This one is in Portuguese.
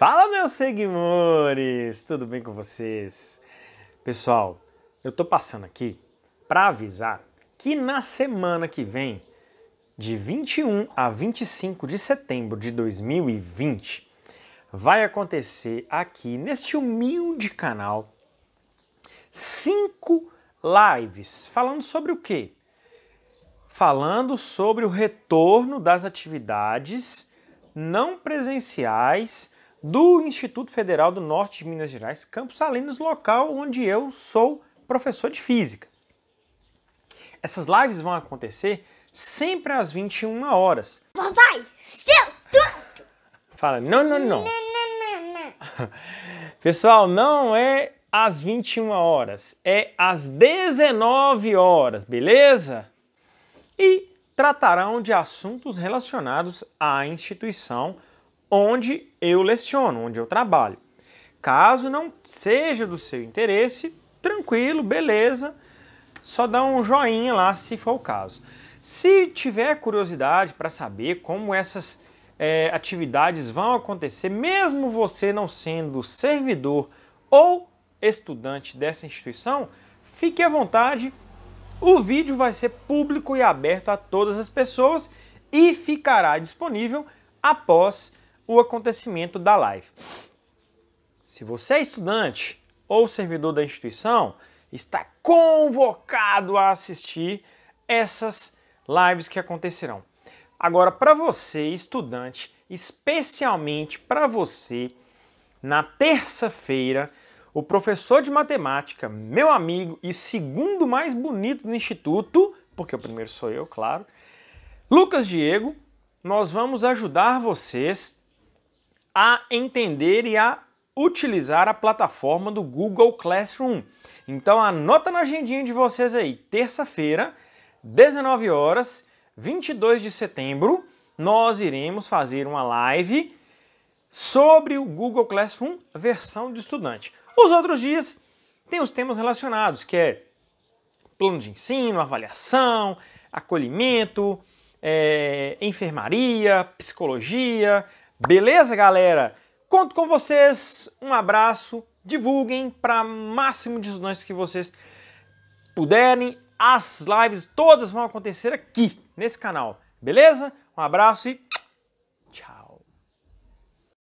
Fala meus seguidores, tudo bem com vocês? Pessoal, eu tô passando aqui para avisar que na semana que vem, de 21 a 25 de setembro de 2020, vai acontecer aqui neste humilde canal cinco lives falando sobre o quê? Falando sobre o retorno das atividades não presenciais do Instituto Federal do Norte de Minas Gerais, Campos Salinas, local onde eu sou professor de física. Essas lives vão acontecer sempre às 21 horas. Papai, seu tonto! Fala, não, não, não. não, não, não Pessoal, não é às 21 horas, é às 19 horas, beleza? E tratarão de assuntos relacionados à instituição onde eu leciono, onde eu trabalho. Caso não seja do seu interesse, tranquilo, beleza, só dá um joinha lá se for o caso. Se tiver curiosidade para saber como essas é, atividades vão acontecer, mesmo você não sendo servidor ou estudante dessa instituição, fique à vontade. O vídeo vai ser público e aberto a todas as pessoas e ficará disponível após o acontecimento da live. Se você é estudante ou servidor da instituição, está convocado a assistir essas lives que acontecerão. Agora, para você, estudante, especialmente para você, na terça-feira, o professor de matemática, meu amigo e segundo mais bonito do instituto, porque o primeiro sou eu, claro, Lucas Diego, nós vamos ajudar vocês a entender e a utilizar a plataforma do Google Classroom. Então anota na agendinha de vocês aí, terça-feira, 19 horas, 22 de setembro, nós iremos fazer uma live sobre o Google Classroom versão de estudante. Os outros dias tem os temas relacionados, que é plano de ensino, avaliação, acolhimento, é, enfermaria, psicologia, Beleza, galera? Conto com vocês, um abraço, divulguem para máximo de estudantes que vocês puderem. As lives todas vão acontecer aqui, nesse canal, beleza? Um abraço e